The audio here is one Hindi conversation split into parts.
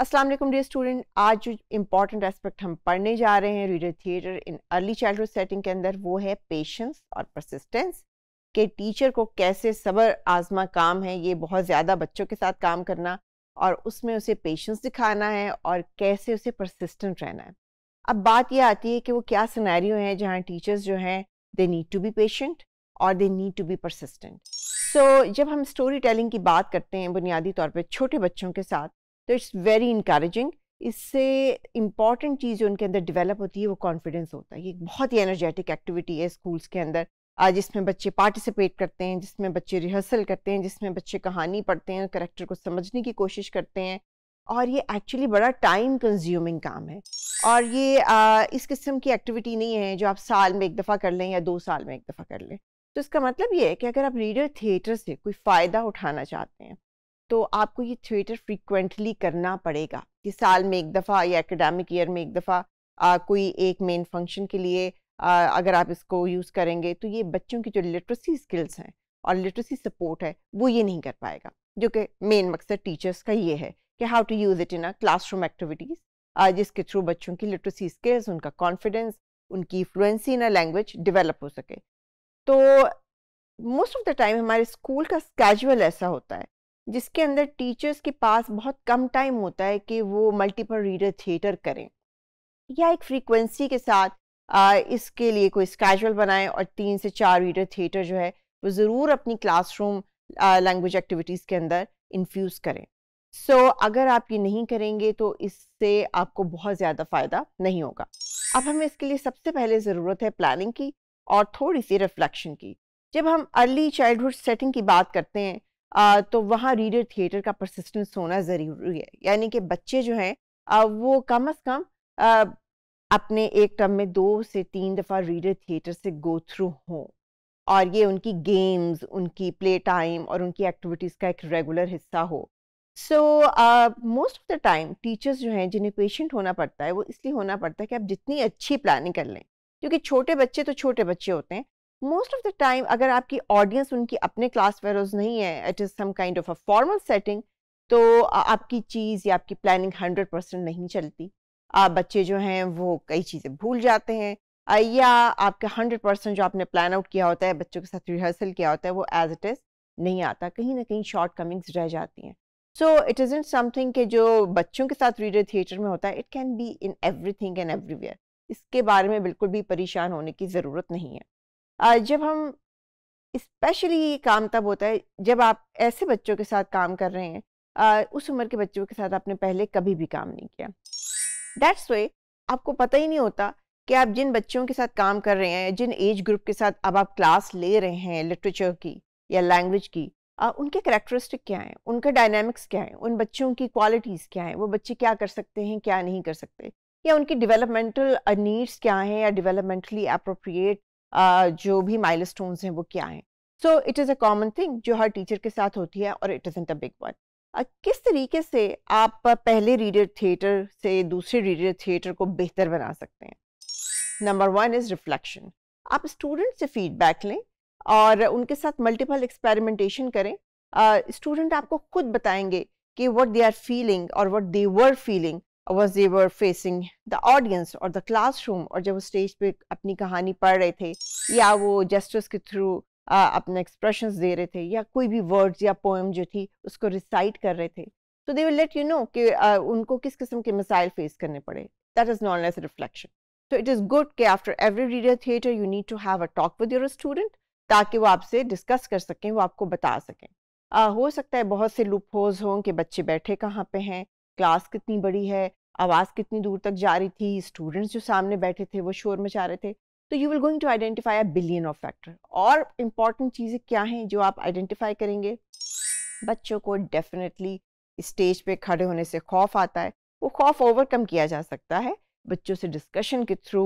असलम डे डियर स्टूडेंट आज जो इम्पॉर्टेंट एस्पेक्ट हम पढ़ने जा रहे हैं reader theatre in early childhood setting के अंदर वो है पेशेंस और परसिस्टेंस के टीचर को कैसे सबर आजमा काम है ये बहुत ज़्यादा बच्चों के साथ काम करना और उसमें उसे पेशेंस दिखाना है और कैसे उसे परसिस्टेंट रहना है अब बात यह आती है कि वो क्या सिनेरियो हैं जहाँ टीचर्स जो हैं they need to be patient और they need to be persistent so जब हम स्टोरी टेलिंग की बात करते हैं बुनियादी तौर पर छोटे बच्चों के साथ तो इट्स वेरी इंकरेजिंग इससे इम्पॉर्टेंट चीज़ जो उनके अंदर डेवलप होती है वो कॉन्फिडेंस होता है ये बहुत ही एनर्जेटिक एक्टिविटी है स्कूल्स के अंदर आज जिसमें बच्चे पार्टिसिपेट करते हैं जिसमें बच्चे रिहर्सल करते हैं जिसमें बच्चे कहानी पढ़ते हैं करेक्टर को समझने की कोशिश करते हैं और ये एक्चुअली बड़ा टाइम कंज्यूमिंग काम है और ये आ, इस किस्म की एक्टिविटी नहीं है जो आप साल में एक दफ़ा कर लें या दो साल में एक दफ़ा कर लें तो इसका मतलब ये है कि अगर आप रीडर थिएटर से कोई फ़ायदा उठाना चाहते हैं तो आपको ये थिएटर फ्रीक्वेंटली करना पड़ेगा कि साल में एक दफ़ा या एकेडमिक ईयर में एक दफ़ा कोई एक मेन फंक्शन के लिए आ, अगर आप इसको यूज़ करेंगे तो ये बच्चों की जो लिटरेसी स्किल्स हैं और लिटरेसी सपोर्ट है वो ये नहीं कर पाएगा जो कि मेन मकसद टीचर्स का ये है कि how to use it in a classroom activities जिसके थ्रू बच्चों की लिटरेसी स्किल्स उनका कॉन्फिडेंस उनकी fluency in a language develop हो सके तो मोस्ट ऑफ द टाइम हमारे स्कूल का स्कैजल ऐसा होता है जिसके अंदर टीचर्स के पास बहुत कम टाइम होता है कि वो मल्टीपल रीडर थिएटर करें या एक फ्रीक्वेंसी के साथ आ, इसके लिए कोई स्कैजुअल बनाएं और तीन से चार रीडर थिएटर जो है वो ज़रूर अपनी क्लासरूम लैंग्वेज एक्टिविटीज़ के अंदर इन्फ्यूज़ करें सो so, अगर आप ये नहीं करेंगे तो इससे आपको बहुत ज़्यादा फ़ायदा नहीं होगा अब हमें इसके लिए सबसे पहले ज़रूरत है प्लानिंग की और थोड़ी सी रिफ्लेक्शन की जब हम अर्ली चाइल्डहुड सेटिंग की बात करते हैं आ, तो वहाँ रीडर थिएटर का परसिस्टेंस होना ज़रूरी है यानी कि बच्चे जो हैं वो कम अज़ कम आ, अपने एक टर्म में दो से तीन दफ़ा रीडर थिएटर से गो थ्रू हों और ये उनकी गेम्स उनकी प्ले टाइम और उनकी एक्टिविटीज़ का एक रेगुलर हिस्सा हो so most of the time teachers जो हैं जिन्हें पेशेंट होना पड़ता है वो इसलिए होना पड़ता है कि आप जितनी अच्छी प्लानिंग कर लें क्योंकि छोटे बच्चे तो छोटे बच्चे होते हैं मोस्ट ऑफ द टाइम अगर आपकी ऑडियंस उनकी अपने क्लास वेरोज नहीं है it is some kind of a formal setting तो आपकी चीज़ या आपकी प्लानिंग हंड्रेड परसेंट नहीं चलती आप बच्चे जो हैं वो कई चीज़ें भूल जाते हैं या आपका हंड्रेड परसेंट जो आपने प्लान आउट किया होता है बच्चों के साथ रिहर्सल किया होता है वो एज इट इज़ नहीं आता कहीं ना कहीं शॉर्ट कमिंग्स रह जाती हैं so it is in something के जो बच्चों के साथ रीडर थिएटर में होता है it can be in everything and everywhere इसके बारे में बिल्कुल भी परेशान होने की ज़रूरत नहीं है जब हम स्पेशली ये काम तब होता है जब आप ऐसे बच्चों के साथ काम कर रहे हैं उस उम्र के बच्चों के साथ आपने पहले कभी भी काम नहीं किया दैट्स वे आपको पता ही नहीं होता कि आप जिन बच्चों के साथ काम कर रहे हैं जिन एज ग्रुप के साथ अब आप क्लास ले रहे हैं लिटरेचर की या लैंग्वेज की आ, उनके करेक्टरिस्टिक क्या हैं उनका डायनामिक्स क्या है उन बच्चों की क्वालिटीज़ क्या हैं वो बच्चे क्या कर सकते हैं क्या नहीं कर सकते या उनकी डेवलपमेंटल नीड्स क्या हैं या डेवलपमेंटली अप्रोप्रिएट जो भी माइल हैं वो क्या हैं so it is a common thing जो हर टीचर के साथ होती है और it is a big one किस तरीके से आप पहले रीडर थिएटर से दूसरे रीडर थिएटर को बेहतर बना सकते हैं नंबर वन इज़ रिफ्लेक्शन आप स्टूडेंट से फीडबैक लें और उनके साथ मल्टीपल एक्सपेरिमेंटेशन करें स्टूडेंट uh, आपको खुद बताएंगे कि व्हाट दे आर फीलिंग और what they were feeling was they were facing the audience और द क्लासरूम और जब वो स्टेज पे अपनी कहानी पढ़ रहे थे या वो जेस्टर्स के थ्रू अपने एक्सप्रेशन दे रहे थे या कोई भी वर्ड्स या पोएम जो थी उसको रिसाइट कर रहे थे तो दे लेट यू नो कि उनको किस किस्म के मिसाइल फेस करने पड़े that is known as reflection तो इट इज़ गुड के after every reader theatre you need to have a talk with your student ताकि वो आपसे डिस्कस कर सकें वो आपको बता सकें uh, हो सकता है बहुत से लूप होज हों कि बच्चे बैठे कहाँ पे हैं क्लास कितनी बड़ी है आवाज़ कितनी दूर तक जा रही थी स्टूडेंट्स जो सामने बैठे थे वो शोर मचा रहे थे तो you will going to identify a billion of factor और इम्पॉर्टेंट चीज़ें क्या हैं जो आप आइडेंटिफाई करेंगे बच्चों को डेफिनेटली स्टेज पे खड़े होने से खौफ आता है वो खौफ ओवरकम किया जा सकता है बच्चों से डिस्कशन के थ्रू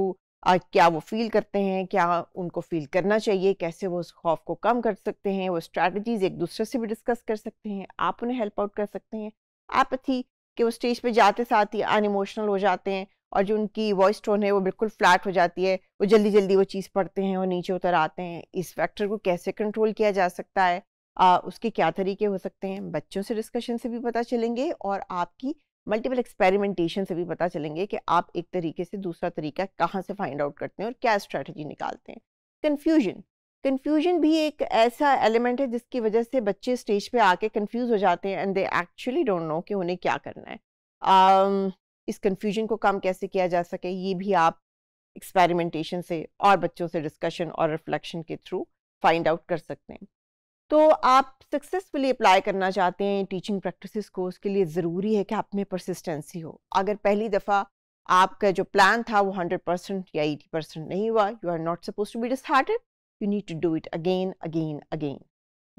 क्या वो फील करते हैं क्या उनको फील करना चाहिए कैसे वो उस खौफ को कम कर सकते हैं वो स्ट्रैटेजीज एक दूसरे से भी डिस्कस कर सकते हैं आप उन्हें हेल्प आउट कर सकते हैं एपथी कि वो स्टेज पे जाते साथ ही अनइमोशनल हो जाते हैं और जो उनकी वॉइस टोन है वो बिल्कुल फ्लैट हो जाती है वो जल्दी जल्दी वो चीज़ पढ़ते हैं और नीचे उतर आते हैं इस फैक्टर को कैसे कंट्रोल किया जा सकता है आ, उसके क्या तरीके हो सकते हैं बच्चों से डिस्कशन से भी पता चलेंगे और आपकी मल्टीपल एक्सपेरिमेंटेशन से भी पता चलेंगे कि आप एक तरीके से दूसरा तरीका कहाँ से फाइंड आउट करते हैं और क्या स्ट्रैटेजी निकालते हैं कन्फ्यूजन कन्फ्यूजन भी एक ऐसा एलिमेंट है जिसकी वजह से बच्चे स्टेज पे आके कन्फ्यूज हो जाते हैं and they actually don't know कि उन्हें क्या करना है um, इस कन्फ्यूजन को कम कैसे किया जा सके ये भी आप एक्सपेरिमेंटेशन से और बच्चों से डिस्कशन और रिफ्लेक्शन के थ्रू फाइंड आउट कर सकते हैं तो आप सक्सेसफुली अप्लाई करना चाहते हैं टीचिंग प्रैक्टिसेस को उसके लिए ज़रूरी है कि आप में परसिस्टेंसी हो अगर पहली दफ़ा आपका जो प्लान था वो हंड्रेड परसेंट या एटी परसेंट नहीं हुआ you are not suppose to be disheartened you need to do it again again again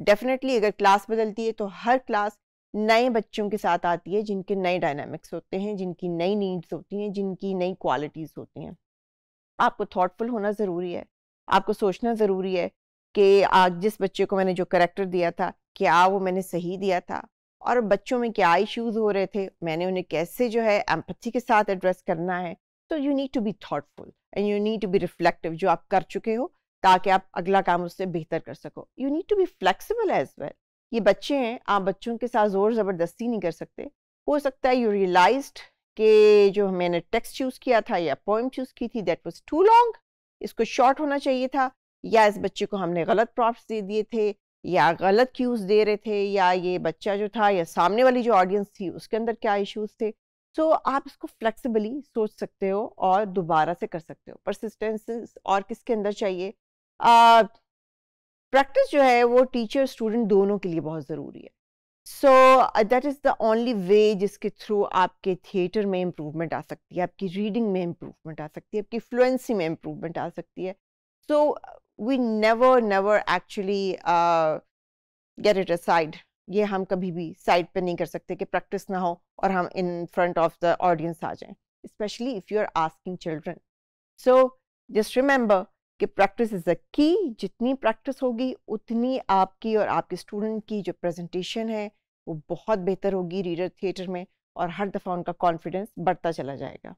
definitely अगर क्लास बदलती है तो हर क्लास नए बच्चों के साथ आती है जिनके नए डायनामिक्स होते हैं जिनकी नई नीड्स होती हैं जिनकी नई क्वालिटीज़ होती हैं आपको थॉटफुल होना ज़रूरी है आपको सोचना ज़रूरी है कि आज जिस बच्चे को मैंने जो करेक्टर दिया था क्या वो मैंने सही दिया था और बच्चों में क्या इश्यूज हो रहे थे मैंने उन्हें कैसे जो है एम्पथी के साथ एड्रेस करना है तो you need to be thoughtful and you need to be reflective जो आप कर चुके हो ताकि आप अगला काम उससे बेहतर कर सको you need to be flexible as well ये बच्चे हैं आप बच्चों के साथ ज़ोर ज़बरदस्ती नहीं कर सकते हो सकता है यू रियलाइज के जो मैंने टेक्स्ट चूज़ किया था या पोइम चूज़ की थी दैट वॉज टू लॉन्ग इसको शॉर्ट होना चाहिए था या इस बच्चे को हमने गलत प्रॉप्स दे दिए थे या गलत क्यूज दे रहे थे या ये बच्चा जो था या सामने वाली जो ऑडियंस थी उसके अंदर क्या इश्यूज थे सो so, आप इसको फ्लेक्सिबली सोच सकते हो और दोबारा से कर सकते हो परसिस्टेंस और किसके अंदर चाहिए प्रैक्टिस uh, जो है वो टीचर स्टूडेंट दोनों के लिए बहुत ज़रूरी है so that is the only way जिसके थ्रू आपके थिएटर में इम्प्रूवमेंट आ सकती है आपकी रीडिंग में इम्प्रूवमेंट आ सकती है आपकी फ्लुएंसी में इम्प्रूवमेंट आ सकती है so we never never actually get it aside ये हम कभी भी साइड पे नहीं कर सकते कि प्रैक्टिस ना हो और हम in front of the audience आ जाएं specially if you are asking children so just remember कि प्रैक्टिस इज़ अ की जितनी प्रैक्टिस होगी उतनी आपकी और आपके स्टूडेंट की जो प्रेजेंटेशन है वो बहुत बेहतर होगी रीडर थिएटर में और हर दफ़ा उनका कॉन्फिडेंस बढ़ता चला जाएगा